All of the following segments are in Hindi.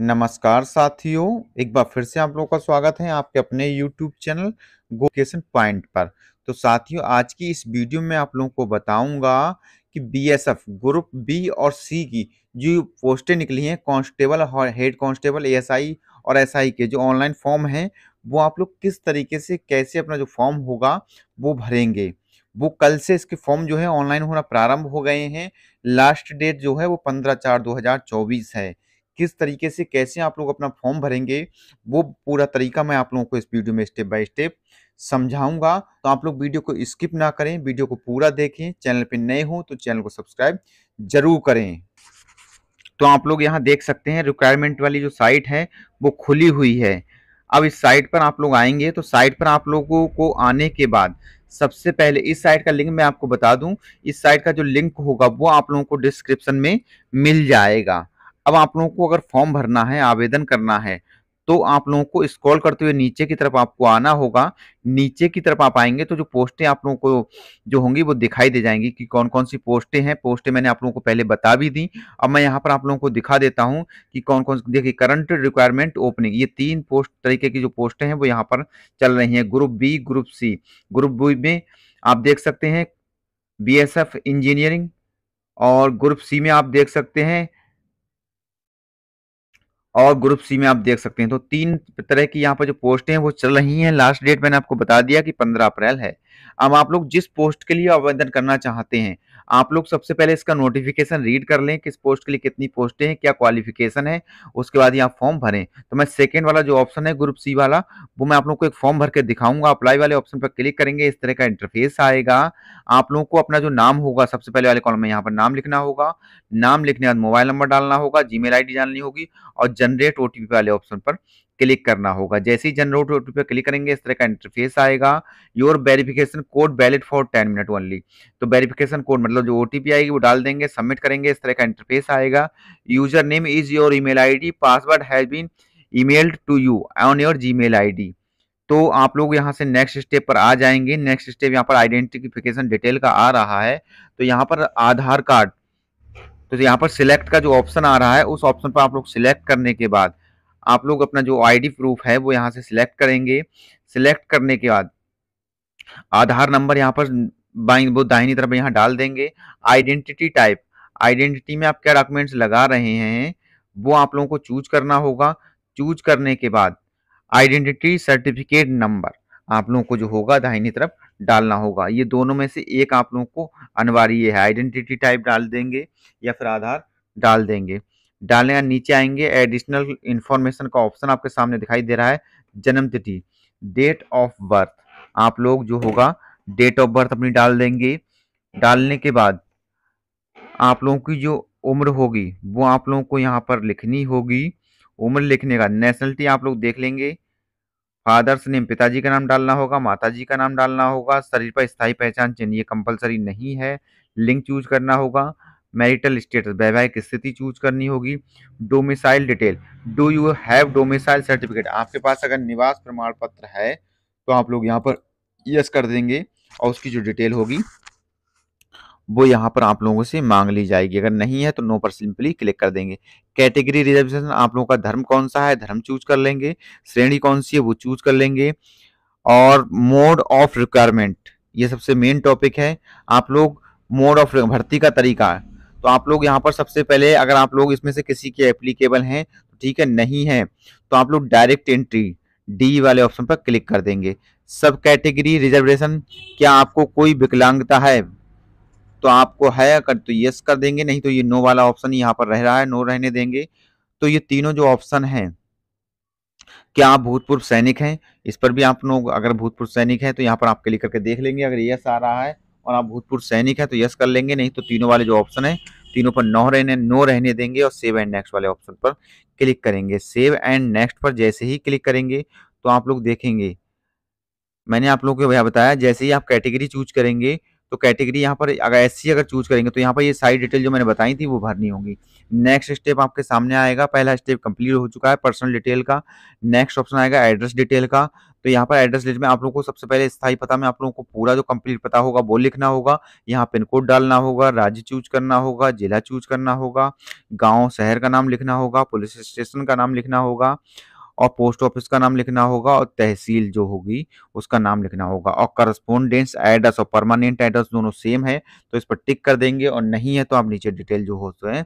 नमस्कार साथियों एक बार फिर से आप लोगों का स्वागत है आपके अपने YouTube चैनल गोकेशन पॉइंट पर तो साथियों आज की इस वीडियो में आप लोगों को बताऊंगा कि बीएसएफ ग्रुप बी और सी की जो पोस्टें निकली हैं कांस्टेबल और हेड कांस्टेबल एएसआई और एसआई के जो ऑनलाइन फॉर्म हैं वो आप लोग किस तरीके से कैसे अपना जो फॉर्म होगा वो भरेंगे वो कल से इसके फॉर्म जो है ऑनलाइन होना प्रारंभ हो गए हैं लास्ट डेट जो है वो पंद्रह चार दो है किस तरीके से कैसे आप लोग अपना फॉर्म भरेंगे वो पूरा तरीका मैं आप लोगों को इस वीडियो में स्टेप बाय स्टेप समझाऊंगा तो आप लोग वीडियो को स्किप ना करें वीडियो को पूरा देखें चैनल पे नए हों तो चैनल को सब्सक्राइब जरूर करें तो आप लोग यहाँ देख सकते हैं रिक्वायरमेंट वाली जो साइट है वो खुली हुई है अब इस साइट पर आप लोग आएंगे तो साइट पर आप लोगों को आने के बाद सबसे पहले इस साइट का लिंक मैं आपको बता दूं इस साइट का जो लिंक होगा वो आप लोगों को डिस्क्रिप्शन में मिल जाएगा अब आप लोगों को अगर फॉर्म भरना है आवेदन करना है तो आप लोगों को स्क्रॉल करते हुए नीचे की तरफ आपको आना होगा नीचे की तरफ आप आएंगे तो जो पोस्टें आप लोगों को जो होंगी वो दिखाई दे जाएंगी कि कौन कौन सी पोस्टें हैं पोस्टें मैंने आप लोगों को पहले बता भी दी अब मैं यहाँ पर आप लोगों को दिखा देता हूँ कि कौन कौन देखिए करंट रिक्वायरमेंट ओपनिंग ये तीन पोस्ट तरीके की जो पोस्टें हैं वो यहाँ पर चल रही हैं group B group C group B में आप देख सकते हैं बी इंजीनियरिंग और ग्रुप सी में आप देख सकते हैं और ग्रुप सी में आप देख सकते हैं तो तीन तरह की यहाँ पर जो पोस्टें हैं वो चल रही हैं लास्ट डेट मैंने आपको बता दिया कि पंद्रह अप्रैल है अब आप लोग जिस पोस्ट के लिए आवेदन करना चाहते हैं आप लोग सबसे पहले इसका नोटिफिकेशन रीड कर लें किस पोस्ट के लिए कितनी पोस्टें हैं क्या क्वालिफिकेशन है उसके बाद यहाँ फॉर्म भरें तो मैं सेकेंड वाला जो ऑप्शन है ग्रुप सी वाला वो मैं आप लोग को एक फॉर्म भर के दिखाऊंगा अप्लाई वाले ऑप्शन पर क्लिक करेंगे इस तरह का इंटरफेस आएगा आप लोगों को अपना जो नाम होगा सबसे पहले वाले कॉलम में यहाँ पर नाम लिखना होगा नाम लिखने के बाद मोबाइल नंबर डालना होगा जी मेल डालनी होगी और जनरेट ओ वाले ऑप्शन पर क्लिक करना होगा जैसे ही जनरेट ओ पर क्लिक करेंगे इस तरह का इंटरफेस आएगा your verification code valid for ten minute only तो वेरिफिकेशन कोड मतलब जो ओटीपी आएगी वो डाल देंगे सबमिट करेंगे इस तरह का इंटरफेस आएगा user name is your email ID password has been emailed to you on your I D तो आप लोग यहाँ से नेक्स्ट स्टेप पर आ जाएंगे नेक्स्ट स्टेप यहाँ पर आइडेंटिफिकेशन डिटेल का आ रहा है तो यहाँ पर आधार कार्ड तो यहाँ पर सिलेक्ट का जो ऑप्शन आ रहा है उस ऑप्शन पर आप लोग सिलेक्ट करने के बाद आप लोग अपना जो आईडी प्रूफ है वो यहाँ से सिलेक्ट करेंगे सिलेक्ट करने के बाद आधार नंबर यहाँ पर बाई वो दाहिनी तरफ यहाँ डाल देंगे आइडेंटिटी टाइप आइडेंटिटी में आप क्या डॉक्यूमेंट्स लगा रहे हैं वो आप लोगों को चूज करना होगा चूज करने के बाद आइडेंटिटी सर्टिफिकेट नंबर आप लोगों को जो होगा दाहिनी तरफ डालना होगा ये दोनों में से एक आप लोगों को अनिवार्य है आइडेंटिटी टाइप डाल देंगे या फिर आधार डाल देंगे डालें या नीचे आएंगे एडिशनल इन्फॉर्मेशन का ऑप्शन आपके सामने दिखाई दे रहा है जन्म तिथि डेट ऑफ बर्थ आप लोग जो होगा डेट ऑफ बर्थ अपनी डाल देंगे डालने के बाद आप लोगों की जो उम्र होगी वो आप लोगों को यहाँ पर लिखनी होगी उम्र लिखने का नेशनलिटी आप लोग देख लेंगे फादर्स नेम पिताजी का नाम डालना होगा माताजी का नाम डालना होगा शरीर पर स्थायी पहचान चिन्ह ये कंपलसरी नहीं है लिंक चूज करना होगा मैरिटल स्टेटस वैवाहिक स्थिति चूज करनी होगी domicile detail do you have domicile certificate आपके पास अगर निवास प्रमाण पत्र है तो आप लोग यहाँ पर यस कर देंगे और उसकी जो डिटेल होगी वो यहाँ पर आप लोगों से मांग ली जाएगी अगर नहीं है तो नो पर सिंपली क्लिक कर देंगे कैटेगरी रिजर्वेशन आप लोगों का धर्म कौन सा है धर्म चूज कर लेंगे श्रेणी कौन सी है वो चूज कर लेंगे और मोड ऑफ रिक्वायरमेंट ये सबसे मेन टॉपिक है आप लोग मोड ऑफ भर्ती का तरीका तो आप लोग यहाँ पर सबसे पहले अगर आप लोग इसमें से किसी के एप्लीकेबल हैं तो ठीक है नहीं है तो आप लोग डायरेक्ट एंट्री डी वाले ऑप्शन पर क्लिक कर देंगे सब कैटेगरी रिजर्वेशन क्या आपको कोई विकलांगता है तो आपको है अगर तो यस कर देंगे नहीं तो ये नो वाला ऑप्शन यहाँ पर रह रहा है नो रहने देंगे तो ये तीनों जो ऑप्शन हैं क्या आप भूतपूर्व सैनिक हैं इस पर भी आप लोग अगर भूतपूर्व सैनिक हैं तो यहाँ पर आप क्लिक करके देख लेंगे अगर यस आ रहा है और आप भूतपूर्व सैनिक है तो यस कर लेंगे नहीं तो तीनों वाले जो ऑप्शन है तीनों पर नो रहने नो रहने देंगे और सेव एंड नेक्स्ट वाले ऑप्शन पर क्लिक करेंगे सेव एंड नेक्स्ट पर जैसे ही क्लिक करेंगे तो आप लोग देखेंगे मैंने आप लोग को यह बताया जैसे ही आप कैटेगरी चूज करेंगे तो कैटेगरी यहाँ पर अगर एस अगर चूज करेंगे तो यहाँ पर ये सारी डिटेल जो मैंने बताई थी वो भरनी होगी नेक्स्ट स्टेप आपके सामने आएगा पहला स्टेप कंप्लीट हो चुका है पर्सनल डिटेल का नेक्स्ट ऑप्शन आएगा एड्रेस डिटेल का तो यहाँ पर एड्रेस लिस्ट में आप लोगों को सबसे पहले स्थायी पता में आप लोगों को पूरा जो कंप्लीट पता होगा वो लिखना होगा यहाँ पिन कोड डालना होगा राज्य चूज करना होगा जिला चूज करना होगा गांव शहर का नाम लिखना होगा पुलिस स्टेशन का नाम लिखना होगा और पोस्ट ऑफिस का नाम लिखना होगा और तहसील जो होगी उसका नाम लिखना होगा और करस्पोंडेंस एड्रेस और परमानेंट एड्रेस दोनों सेम है तो इस पर टिक कर देंगे और नहीं है तो आप नीचे डिटेल जो होते हैं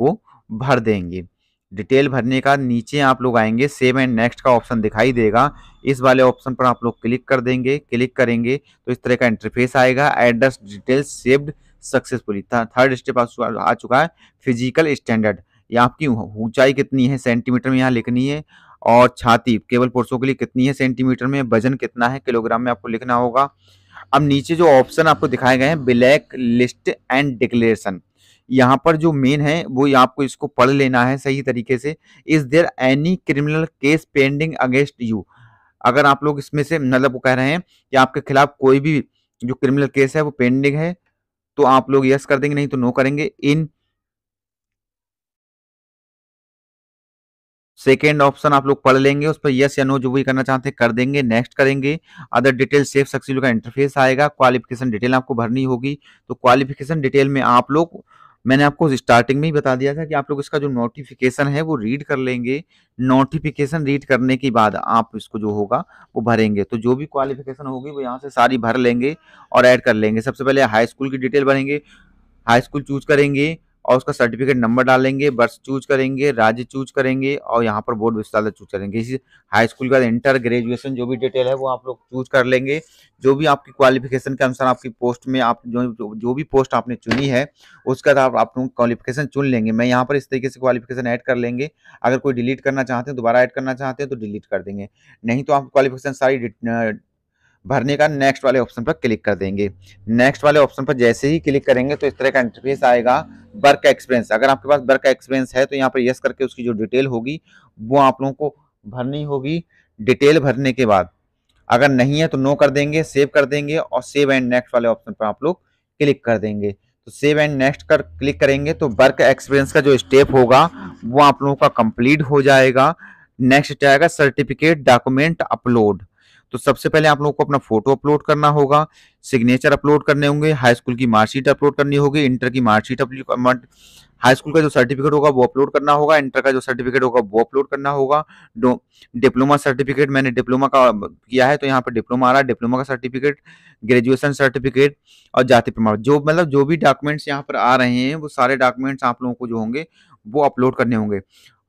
वो भर देंगे डिटेल भरने का नीचे आप लोग आएंगे सेव एंड नेक्स्ट का ऑप्शन दिखाई देगा इस वाले ऑप्शन पर आप लोग क्लिक कर देंगे क्लिक करेंगे तो इस तरह का इंटरफेस आएगा address detail saved successfully third step आ चुका है फिजिकल स्टैंडर्ड या आपकी ऊंचाई कितनी है सेंटीमीटर में यहाँ लिखनी है और छाती केवल पुरुषों के लिए कितनी है सेंटीमीटर में वजन कितना है किलोग्राम में आपको लिखना होगा अब नीचे जो ऑप्शन आपको दिखाए गए हैं ब्लैक लिस्ट एंड डिक्लेरेशन यहाँ पर जो मेन है वो आपको इसको पढ़ लेना है सही तरीके से is there any criminal case pending against you अगर आप लोग इसमें से मतलब वो कह रहे हैं कि आपके खिलाफ कोई भी जो क्रिमिनल केस है वो पेंडिंग है तो आप लोग यस कर देंगे नहीं तो नो करेंगे इन सेकेंड ऑप्शन आप लोग पढ़ लेंगे उस पर यस या नो जो भी करना चाहते हैं कर देंगे नेक्स्ट करेंगे अदर डिटेल सेफ सक्सेस का इंटरफेस आएगा क्वालिफिकेशन डिटेल आपको भरनी होगी तो क्वालिफिकेशन डिटेल में आप लोग मैंने आपको स्टार्टिंग में ही बता दिया था कि आप लोग इसका जो नोटिफिकेशन है वो रीड कर लेंगे नोटिफिकेशन रीड करने के बाद आप इसको जो होगा वो भरेंगे तो जो भी क्वालिफिकेशन होगी वो यहाँ से सारी भर लेंगे और ऐड कर लेंगे सबसे पहले हाई स्कूल की डिटेल भरेंगे हाई स्कूल चूज करेंगे और उसका सर्टिफिकेट नंबर डालेंगे वर्ष चूज करेंगे राज्य चूज करेंगे और यहाँ पर बोर्ड विस्तार चूज करेंगे इसी हाई स्कूल का इंटर ग्रेजुएशन जो भी डिटेल है वो आप लोग चूज कर लेंगे जो भी आपकी क्वालिफिकेशन के अनुसार आपकी पोस्ट में आप जो जो भी पोस्ट आपने चुनी है उसका आप आप लोग क्वालिफिकेशन चुन लेंगे मैं यहाँ पर इस तरीके से क्वालिफिकेशन ऐड कर लेंगे अगर कोई डिलीट करना चाहते हैं दोबारा ऐड करना चाहते हैं तो डिलीट कर देंगे नहीं तो आप क्वालिफिकेशन सारी भरने का नेक्स्ट वाले ऑप्शन पर क्लिक कर देंगे नेक्स्ट वाले ऑप्शन पर जैसे ही क्लिक करेंगे तो इस तरह का इंटरफेस आएगा वर्क एक्सपीरियंस अगर आपके पास वर्क एक्सपीरियंस है तो यहाँ पर यस करके उसकी जो डिटेल होगी वो आप लोगों को भरनी होगी डिटेल भरने के बाद अगर नहीं है तो नो कर देंगे सेव कर देंगे और सेव एंड नेक्स्ट वाले ऑप्शन पर आप लोग क्लिक कर देंगे तो सेव एंड नेक्स्ट कर क्लिक करेंगे तो वर्क एक्सपीरियंस का जो स्टेप होगा वो आप लोगों का कंप्लीट हो जाएगा नेक्स्ट आएगा सर्टिफिकेट डॉक्यूमेंट अपलोड तो सबसे पहले आप लोगों को अपना फोटो अपलोड करना होगा सिग्नेचर अपलोड करने होंगे हाई स्कूल की मार्कशीट अपलोड करनी होगी इंटर की मार्कशीट हाई स्कूल का जो सर्टिफिकेट होगा वो अपलोड करना होगा इंटर का जो सर्टिफिकेट होगा वो अपलोड करना होगा डिप्लोमा सर्टिफिकेट मैंने डिप्लोमा का किया है तो यहाँ पर डिप्लोमा आ रहा है डिप्लोमा का सर्टिफिकेट ग्रेजुएशन सर्टिफिकेट और जाति प्रमाण जो मतलब जो भी डॉक्यूमेंट्स यहाँ पर आ रहे हैं वो सारे डॉक्यूमेंट्स आप लोगों को जो होंगे वो अपलोड करने होंगे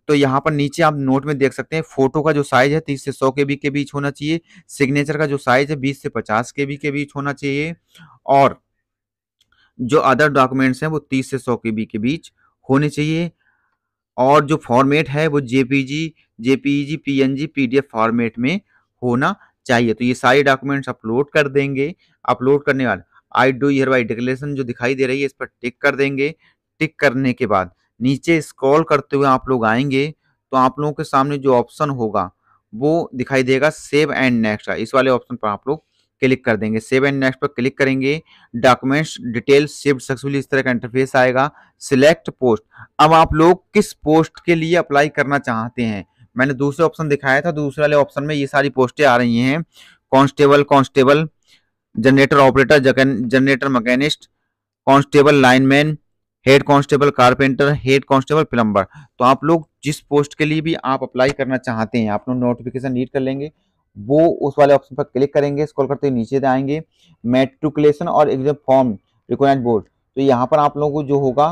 तो यहाँ पर नीचे आप नोट में देख सकते हैं फोटो का जो साइज है तीस से सौ के बी के बीच होना चाहिए सिग्नेचर का जो साइज है बीस से पचास के बी के बीच होना चाहिए और जो अदर डॉक्यूमेंट्स हैं वो तीस से सौ के बी के बीच होने चाहिए और जो फॉर्मेट है वो JPG JPG PNG PDF format में होना चाहिए तो ये सारे डॉक्यूमेंट्स अपलोड कर देंगे अपलोड करने वाले I do hereby declaration जो दिखाई दे रही है इस पर टिक कर देंगे टिक करने के बाद नीचे स्क्रॉल करते हुए आप लोग आएंगे तो आप लोगों के सामने जो ऑप्शन होगा वो दिखाई देगा सेव एंड नेक्स्ट का इस वाले ऑप्शन पर आप लोग क्लिक कर देंगे सेव एंड नेक्स्ट पर क्लिक करेंगे डॉक्यूमेंट्स डिटेल सेव सक्सेसफुली इस तरह का इंटरफेस आएगा सिलेक्ट पोस्ट अब आप लोग किस पोस्ट के लिए अप्लाई करना चाहते हैं मैंने दूसरे ऑप्शन दिखाया था दूसरे वाले ऑप्शन में ये सारी पोस्टें आ रही हैं constable constable generator operator generator machinist constable lineman head constable carpenter head constable plumber तो आप लोग जिस पोस्ट के लिए भी आप अप्लाई करना चाहते हैं आप लोग नोटिफिकेशन रीड कर लेंगे वो उस वाले ऑप्शन पर क्लिक करेंगे स्क्रॉल करते हुए नीचे आएंगे मेट्रिकुलेशन और एग्जाम फॉर्म रिक्वायरमेंट बोर्ड तो यहाँ पर आप लोगों को जो होगा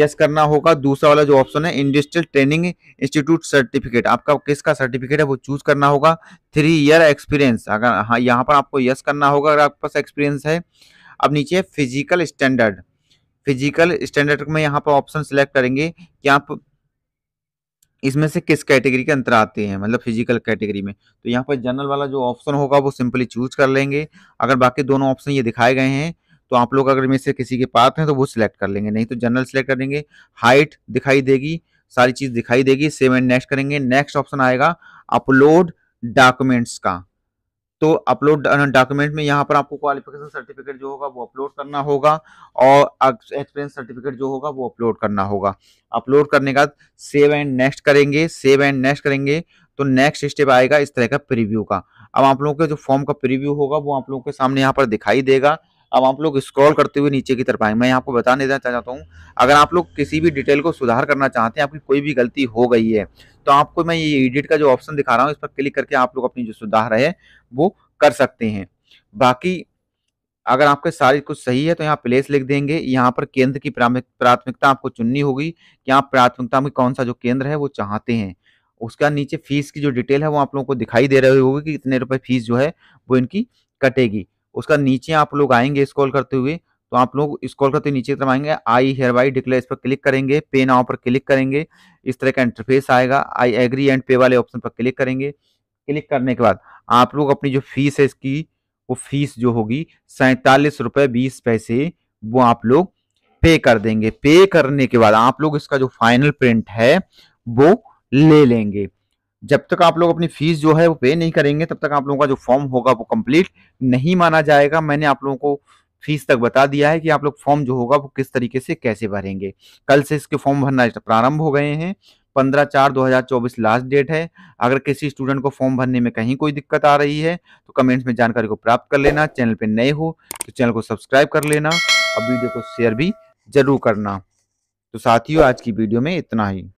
यस करना होगा दूसरा वाला जो ऑप्शन है इंडस्ट्रियल ट्रेनिंग इंस्टीट्यूट सर्टिफिकेट आपका किसका सर्टिफिकेट है वो चूज करना होगा थ्री ईयर एक्सपीरियंस अगर हाँ यहाँ पर आपको यस करना होगा अगर आपके पास एक्सपीरियंस है अब नीचे फिजिकल स्टैंडर्ड फिजिकल स्टैंडर्ड में यहाँ पर ऑप्शन सिलेक्ट करेंगे कि आप इसमें से किस कैटेगरी के अंतर आते हैं मतलब फिजिकल कैटेगरी में तो यहाँ पर जनरल वाला जो ऑप्शन होगा वो सिंपली चूज कर लेंगे अगर बाकी दोनों ऑप्शन ये दिखाए गए हैं तो आप लोग अगर इनमें से किसी के पास हैं तो वो सिलेक्ट कर लेंगे नहीं तो जनरल सिलेक्ट करेंगे हाइट दिखाई देगी सारी चीज़ दिखाई देगी सेवन नेक्स्ट करेंगे नेक्स्ट ऑप्शन आएगा अपलोड डॉक्यूमेंट्स का तो अपलोड डॉक्यूमेंट में यहाँ पर आपको क्वालिफिकेशन सर्टिफिकेट जो होगा वो अपलोड करना होगा और एक्सपीरियंस सर्टिफिकेट जो होगा वो अपलोड करना होगा अपलोड करने का सेव एंड नेक्स्ट करेंगे सेव एंड नेक्स्ट करेंगे तो नेक्स्ट स्टेप आएगा इस तरह का प्रीव्यू का अब आप लोगों के जो फॉर्म का प्रीव्यू होगा वो आप लोगों के सामने यहाँ पर दिखाई देगा अब आप लोग स्क्रॉल करते हुए नीचे की तरफ आए मैं आपको बताने देना चाहता हूँ अगर आप लोग किसी भी डिटेल को सुधार करना चाहते हैं आपकी कोई भी गलती हो गई है तो आपको मैं ये एडिट का जो ऑप्शन दिखा रहा हूँ इस पर क्लिक करके आप लोग अपनी जो सुधार है वो कर सकते हैं बाकी अगर आपके सारी कुछ सही है तो यहाँ प्लेस लिख देंगे यहाँ पर केंद्र की प्राथमिकता आपको चुननी होगी कि आप प्राथमिकता में कौन सा जो केंद्र है वो चाहते हैं उसका नीचे फीस की जो डिटेल है वो आप लोगों को दिखाई दे रही होगी कि इतने रुपए फीस जो है वो इनकी कटेगी उसका नीचे आप लोग आएंगे स्क्रॉल करते हुए तो आप लोग स्क्रॉल करते नीचे तरफ आएंगे आई हेयर बाई डिक्लेयर इस पर क्लिक करेंगे पे नाव पर क्लिक करेंगे इस तरह का इंटरफेस आएगा आई एग्री एंड पे वाले ऑप्शन पर क्लिक करेंगे क्लिक करने के बाद आप लोग अपनी जो फीस है इसकी वो फीस जो होगी सैतालीस रुपए बीस पैसे वो आप लोग पे कर देंगे पे करने के बाद आप लोग इसका जो फाइनल प्रिंट है वो ले लेंगे जब तक आप लोग अपनी फीस जो है वो पे नहीं करेंगे तब तक आप लोगों का जो फॉर्म होगा वो कंप्लीट नहीं माना जाएगा मैंने आप लोगों को फीस तक बता दिया है कि आप लोग फॉर्म जो होगा वो किस तरीके से कैसे भरेंगे कल से इसके फॉर्म भरना प्रारंभ हो गए हैं पंद्रह चार दो हजार चौबीस लास्ट डेट है अगर किसी स्टूडेंट को फॉर्म भरने में कहीं कोई दिक्कत आ रही है तो कमेंट्स में जानकारी को प्राप्त कर लेना चैनल पर नए हो तो चैनल को सब्सक्राइब कर लेना और वीडियो को शेयर भी जरूर करना तो साथियों आज की वीडियो में इतना ही